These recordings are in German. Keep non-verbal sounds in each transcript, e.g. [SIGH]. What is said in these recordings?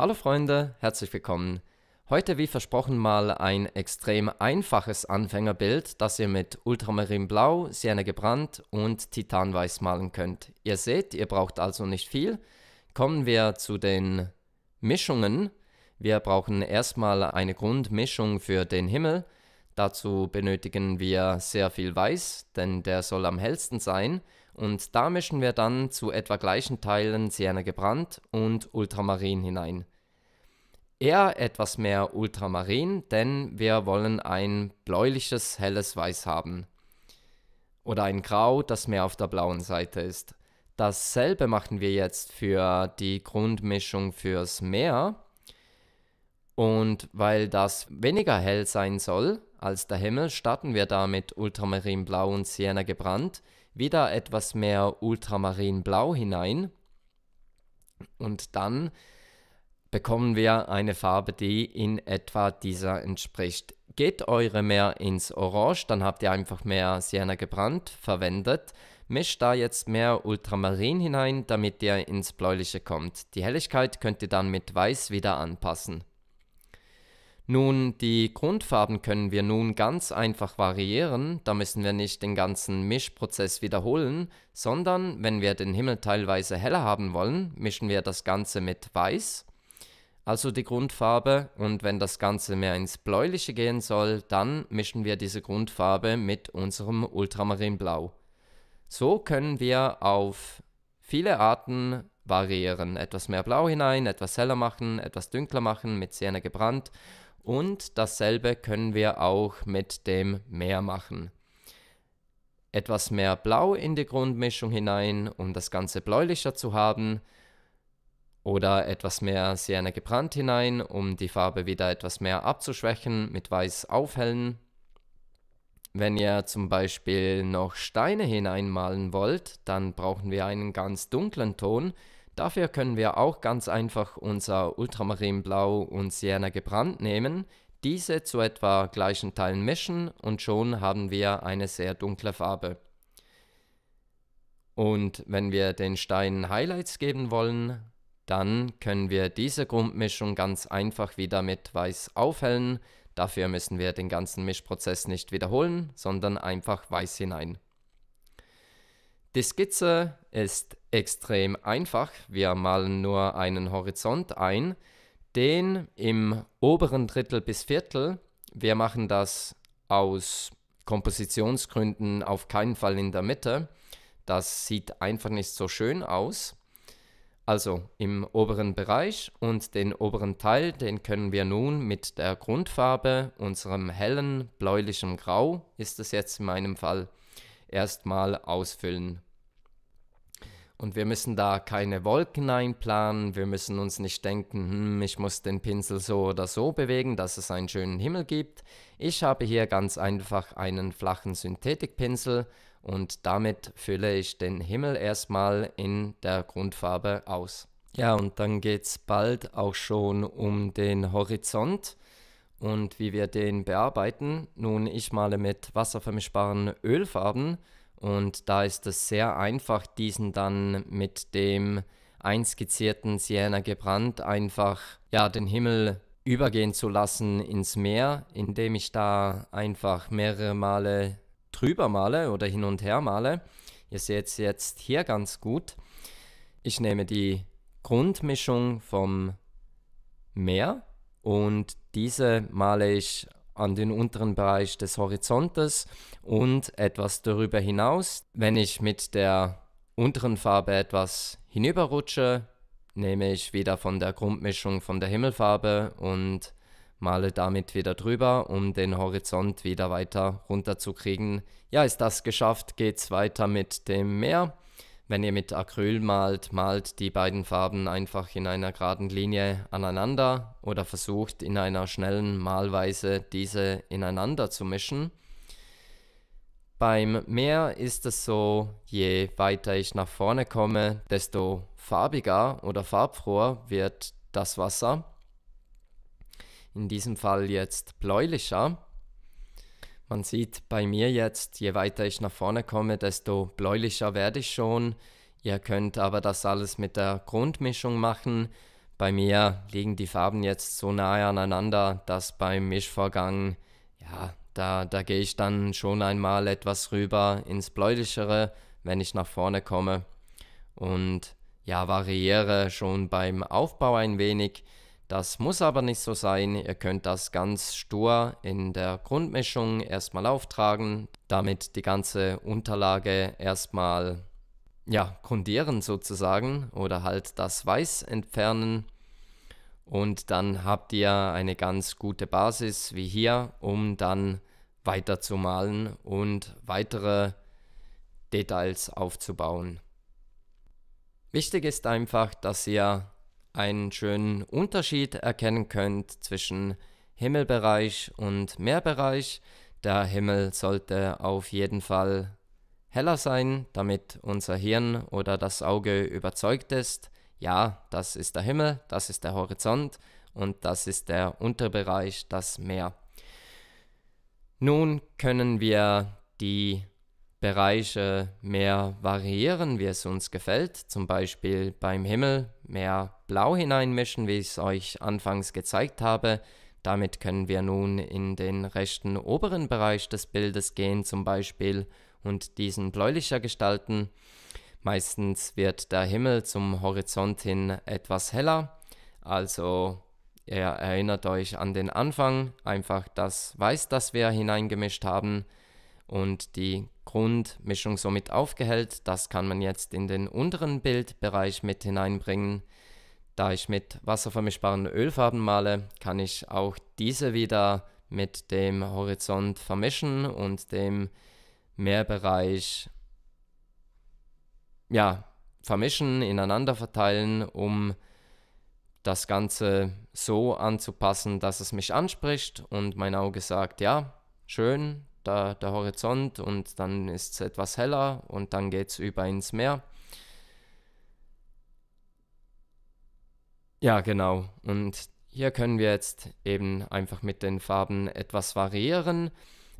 Hallo Freunde, herzlich willkommen. Heute wie versprochen mal ein extrem einfaches Anfängerbild, das ihr mit Ultramarin Blau, Sienna gebrannt und Titanweiß malen könnt. Ihr seht, ihr braucht also nicht viel. Kommen wir zu den Mischungen. Wir brauchen erstmal eine Grundmischung für den Himmel. Dazu benötigen wir sehr viel Weiß, denn der soll am hellsten sein. Und da mischen wir dann zu etwa gleichen Teilen Sienna gebrannt und Ultramarin hinein eher etwas mehr Ultramarin, denn wir wollen ein bläuliches, helles Weiß haben. Oder ein Grau, das mehr auf der blauen Seite ist. Dasselbe machen wir jetzt für die Grundmischung fürs Meer. Und weil das weniger hell sein soll als der Himmel, starten wir da mit Ultramarinblau und Sienna gebrannt wieder etwas mehr Ultramarinblau hinein. Und dann bekommen wir eine Farbe, die in etwa dieser entspricht. Geht eure mehr ins Orange, dann habt ihr einfach mehr Sienna gebrannt verwendet. Mischt da jetzt mehr Ultramarin hinein, damit ihr ins Bläuliche kommt. Die Helligkeit könnt ihr dann mit Weiß wieder anpassen. Nun, die Grundfarben können wir nun ganz einfach variieren, da müssen wir nicht den ganzen Mischprozess wiederholen, sondern wenn wir den Himmel teilweise heller haben wollen, mischen wir das Ganze mit Weiß also die Grundfarbe. Und wenn das Ganze mehr ins Bläuliche gehen soll, dann mischen wir diese Grundfarbe mit unserem Ultramarinblau. So können wir auf viele Arten variieren. Etwas mehr Blau hinein, etwas heller machen, etwas dunkler machen, mit Sienna gebrannt. Und dasselbe können wir auch mit dem Meer machen. Etwas mehr Blau in die Grundmischung hinein, um das Ganze bläulicher zu haben oder etwas mehr Sienna gebrannt hinein, um die Farbe wieder etwas mehr abzuschwächen, mit Weiß aufhellen. Wenn ihr zum Beispiel noch Steine hineinmalen wollt, dann brauchen wir einen ganz dunklen Ton. Dafür können wir auch ganz einfach unser Ultramarinblau und Sienna gebrannt nehmen, diese zu etwa gleichen Teilen mischen und schon haben wir eine sehr dunkle Farbe. Und wenn wir den Steinen Highlights geben wollen, dann können wir diese Grundmischung ganz einfach wieder mit Weiß aufhellen. Dafür müssen wir den ganzen Mischprozess nicht wiederholen, sondern einfach Weiß hinein. Die Skizze ist extrem einfach. Wir malen nur einen Horizont ein, den im oberen Drittel bis Viertel. Wir machen das aus Kompositionsgründen auf keinen Fall in der Mitte. Das sieht einfach nicht so schön aus. Also im oberen Bereich und den oberen Teil, den können wir nun mit der Grundfarbe, unserem hellen bläulichen Grau, ist es jetzt in meinem Fall, erstmal ausfüllen. Und wir müssen da keine Wolken einplanen, wir müssen uns nicht denken, hm, ich muss den Pinsel so oder so bewegen, dass es einen schönen Himmel gibt. Ich habe hier ganz einfach einen flachen Synthetikpinsel und damit fülle ich den Himmel erstmal in der Grundfarbe aus. Ja, und dann geht es bald auch schon um den Horizont und wie wir den bearbeiten. Nun, ich male mit wasservermischbaren Ölfarben und da ist es sehr einfach, diesen dann mit dem einskizzierten Sienna gebrannt einfach ja, den Himmel übergehen zu lassen ins Meer, indem ich da einfach mehrere Male drüber male oder hin und her male, ihr seht es jetzt hier ganz gut, ich nehme die Grundmischung vom Meer und diese male ich an den unteren Bereich des Horizontes und etwas darüber hinaus. Wenn ich mit der unteren Farbe etwas hinüberrutsche, nehme ich wieder von der Grundmischung von der Himmelfarbe und male damit wieder drüber, um den Horizont wieder weiter runterzukriegen. Ja, ist das geschafft, geht's weiter mit dem Meer. Wenn ihr mit Acryl malt, malt die beiden Farben einfach in einer geraden Linie aneinander oder versucht in einer schnellen Malweise diese ineinander zu mischen. Beim Meer ist es so, je weiter ich nach vorne komme, desto farbiger oder farbfroher wird das Wasser in diesem Fall jetzt bläulicher. Man sieht bei mir jetzt, je weiter ich nach vorne komme, desto bläulicher werde ich schon. Ihr könnt aber das alles mit der Grundmischung machen. Bei mir liegen die Farben jetzt so nahe aneinander, dass beim Mischvorgang, ja, da, da gehe ich dann schon einmal etwas rüber ins bläulichere, wenn ich nach vorne komme. Und ja, variiere schon beim Aufbau ein wenig. Das muss aber nicht so sein. Ihr könnt das ganz stur in der Grundmischung erstmal auftragen, damit die ganze Unterlage erstmal ja, grundieren sozusagen oder halt das Weiß entfernen. Und dann habt ihr eine ganz gute Basis wie hier, um dann weiter zu malen und weitere Details aufzubauen. Wichtig ist einfach, dass ihr einen schönen Unterschied erkennen könnt zwischen Himmelbereich und Meerbereich. Der Himmel sollte auf jeden Fall heller sein, damit unser Hirn oder das Auge überzeugt ist, ja, das ist der Himmel, das ist der Horizont und das ist der Unterbereich, das Meer. Nun können wir die Bereiche mehr variieren, wie es uns gefällt, zum Beispiel beim Himmel mehr Blau hineinmischen, wie ich es euch anfangs gezeigt habe. Damit können wir nun in den rechten oberen Bereich des Bildes gehen zum Beispiel und diesen bläulicher gestalten. Meistens wird der Himmel zum Horizont hin etwas heller, also ihr erinnert euch an den Anfang, einfach das Weiß, das wir hineingemischt haben, und die Grundmischung somit aufgehellt. Das kann man jetzt in den unteren Bildbereich mit hineinbringen. Da ich mit wasservermischbaren Ölfarben male, kann ich auch diese wieder mit dem Horizont vermischen und dem Meerbereich ja, vermischen, ineinander verteilen, um das Ganze so anzupassen, dass es mich anspricht und mein Auge sagt, ja, schön, der, der Horizont und dann ist es etwas heller und dann geht es über ins Meer. Ja, genau. Und hier können wir jetzt eben einfach mit den Farben etwas variieren.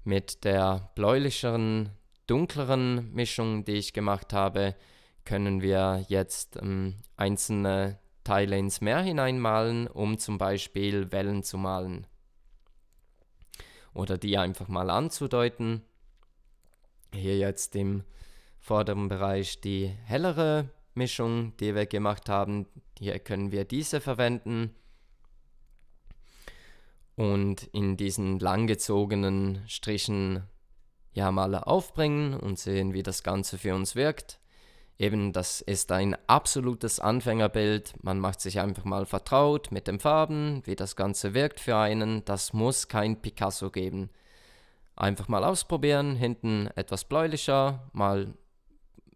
Mit der bläulicheren, dunkleren Mischung, die ich gemacht habe, können wir jetzt ähm, einzelne Teile ins Meer hineinmalen, um zum Beispiel Wellen zu malen oder die einfach mal anzudeuten. Hier jetzt im vorderen Bereich die hellere Mischung, die wir gemacht haben. Hier können wir diese verwenden. Und in diesen langgezogenen Strichen ja mal aufbringen und sehen, wie das Ganze für uns wirkt eben das ist ein absolutes Anfängerbild. Man macht sich einfach mal vertraut mit den Farben, wie das Ganze wirkt für einen. Das muss kein Picasso geben. Einfach mal ausprobieren, hinten etwas bläulicher, mal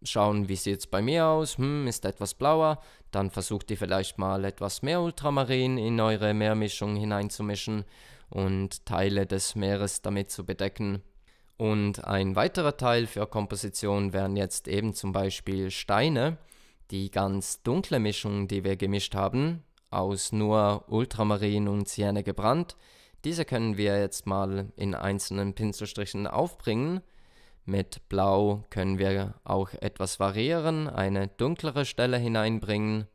schauen, wie sieht es bei mir aus, hm, ist etwas blauer, dann versucht ihr vielleicht mal etwas mehr Ultramarin in eure Meermischung hineinzumischen und Teile des Meeres damit zu bedecken. Und ein weiterer Teil für Komposition wären jetzt eben zum Beispiel Steine, die ganz dunkle Mischung, die wir gemischt haben, aus nur Ultramarin und Sienne gebrannt. Diese können wir jetzt mal in einzelnen Pinselstrichen aufbringen. Mit Blau können wir auch etwas variieren, eine dunklere Stelle hineinbringen.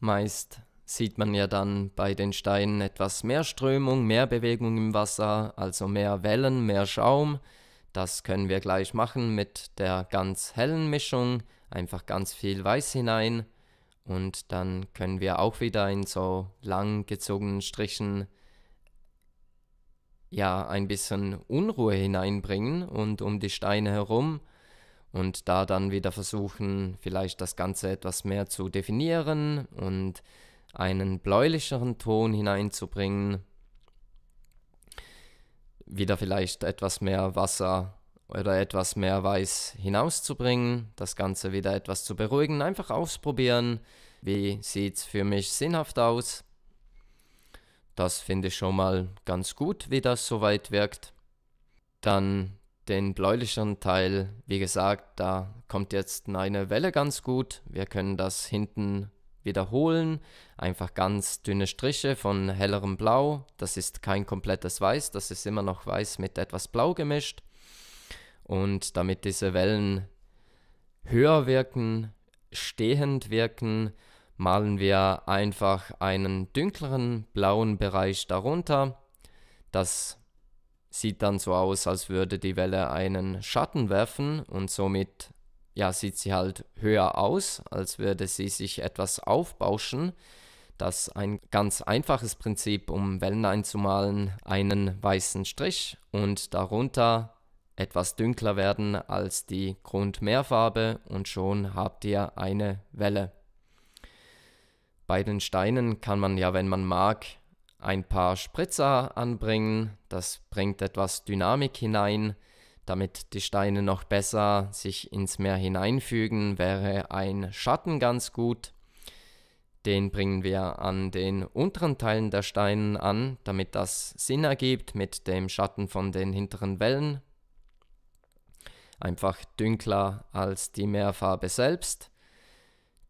Meist sieht man ja dann bei den Steinen etwas mehr Strömung, mehr Bewegung im Wasser, also mehr Wellen, mehr Schaum. Das können wir gleich machen mit der ganz hellen Mischung, einfach ganz viel Weiß hinein und dann können wir auch wieder in so lang gezogenen Strichen ja ein bisschen Unruhe hineinbringen und um die Steine herum und da dann wieder versuchen, vielleicht das Ganze etwas mehr zu definieren und einen bläulicheren Ton hineinzubringen. Wieder vielleicht etwas mehr Wasser oder etwas mehr Weiß hinauszubringen, das Ganze wieder etwas zu beruhigen, einfach ausprobieren, wie sieht es für mich sinnhaft aus. Das finde ich schon mal ganz gut, wie das soweit wirkt. Dann den bläulicheren Teil, wie gesagt, da kommt jetzt eine Welle ganz gut. Wir können das hinten wiederholen. Einfach ganz dünne Striche von hellerem Blau. Das ist kein komplettes Weiß, das ist immer noch Weiß mit etwas Blau gemischt. Und damit diese Wellen höher wirken, stehend wirken, malen wir einfach einen dünkleren blauen Bereich darunter. Das sieht dann so aus, als würde die Welle einen Schatten werfen und somit ja, sieht sie halt höher aus, als würde sie sich etwas aufbauschen, Das ist ein ganz einfaches Prinzip, um Wellen einzumalen, einen weißen Strich und darunter etwas dunkler werden als die Grundmehrfarbe und schon habt ihr eine Welle. Bei den Steinen kann man ja, wenn man mag, ein paar Spritzer anbringen, das bringt etwas Dynamik hinein damit die Steine noch besser sich ins Meer hineinfügen, wäre ein Schatten ganz gut. Den bringen wir an den unteren Teilen der Steine an, damit das Sinn ergibt mit dem Schatten von den hinteren Wellen. Einfach dünkler als die Meerfarbe selbst.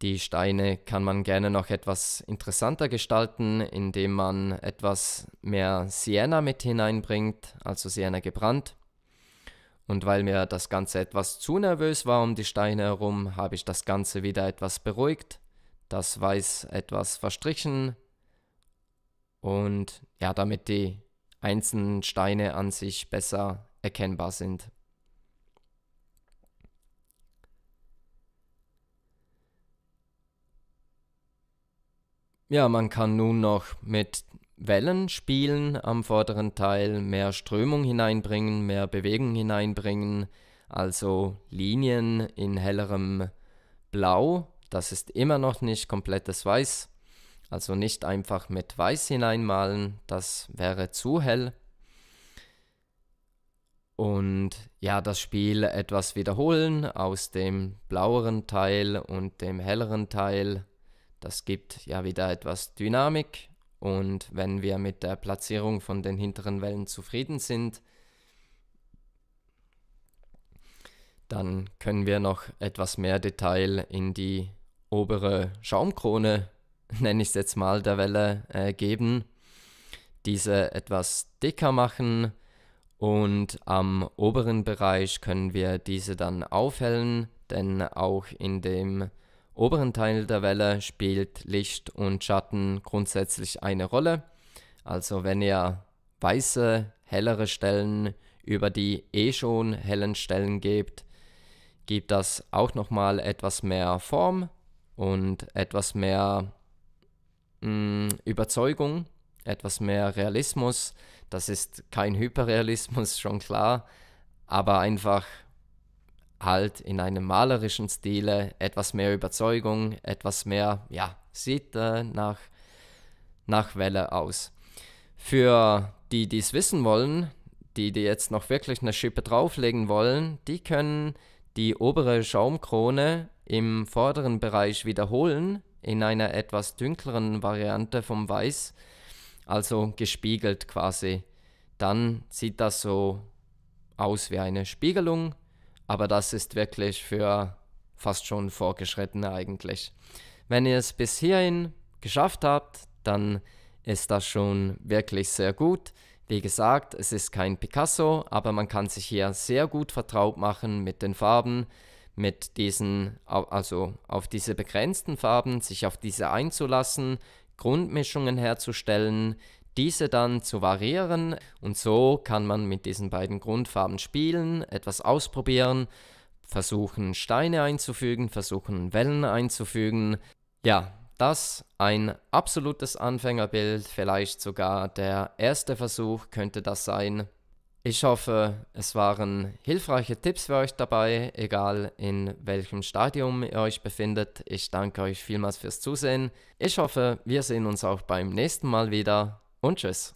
Die Steine kann man gerne noch etwas interessanter gestalten, indem man etwas mehr Sienna mit hineinbringt, also Sienna gebrannt. Und weil mir das Ganze etwas zu nervös war um die Steine herum, habe ich das Ganze wieder etwas beruhigt, das Weiß etwas verstrichen und ja, damit die einzelnen Steine an sich besser erkennbar sind. Ja, man kann nun noch mit Wellen spielen am vorderen Teil, mehr Strömung hineinbringen, mehr Bewegung hineinbringen, also Linien in hellerem Blau, das ist immer noch nicht komplettes Weiß, also nicht einfach mit Weiß hineinmalen, das wäre zu hell. Und ja, das Spiel etwas wiederholen aus dem blaueren Teil und dem helleren Teil. Das gibt ja wieder etwas Dynamik und wenn wir mit der Platzierung von den hinteren Wellen zufrieden sind, dann können wir noch etwas mehr Detail in die obere Schaumkrone, [LAUGHS] nenne ich es jetzt mal, der Welle äh, geben. Diese etwas dicker machen und am oberen Bereich können wir diese dann aufhellen, denn auch in dem oberen Teil der Welle spielt Licht und Schatten grundsätzlich eine Rolle. Also wenn ihr weiße, hellere Stellen über die eh schon hellen Stellen gebt, gibt das auch nochmal etwas mehr Form und etwas mehr mh, mm, Überzeugung, etwas mehr Realismus. Das ist kein Hyperrealismus, [LAUGHS] schon klar, aber einfach halt in einem malerischen Stile etwas mehr Überzeugung, etwas mehr, ja, sieht äh, nach, nach Welle aus. Für die, die es wissen wollen, die, die jetzt noch wirklich eine Schippe drauflegen wollen, die können die obere Schaumkrone im vorderen Bereich wiederholen in einer etwas dünkleren Variante vom Weiß, also gespiegelt quasi. Dann sieht das so aus wie eine Spiegelung aber das ist wirklich für fast schon Vorgeschrittene eigentlich. Wenn ihr es bis hierhin geschafft habt, dann ist das schon wirklich sehr gut. Wie gesagt, es ist kein Picasso, aber man kann sich hier sehr gut vertraut machen mit den Farben, mit diesen, also auf diese begrenzten Farben, sich auf diese einzulassen, Grundmischungen herzustellen, diese dann zu variieren und so kann man mit diesen beiden Grundfarben spielen, etwas ausprobieren, versuchen Steine einzufügen, versuchen Wellen einzufügen. Ja, das ein absolutes Anfängerbild, vielleicht sogar der erste Versuch könnte das sein. Ich hoffe, es waren hilfreiche Tipps für euch dabei, egal in welchem Stadium ihr euch befindet. Ich danke euch vielmals fürs Zusehen. Ich hoffe, wir sehen uns auch beim nächsten Mal wieder und tschüss.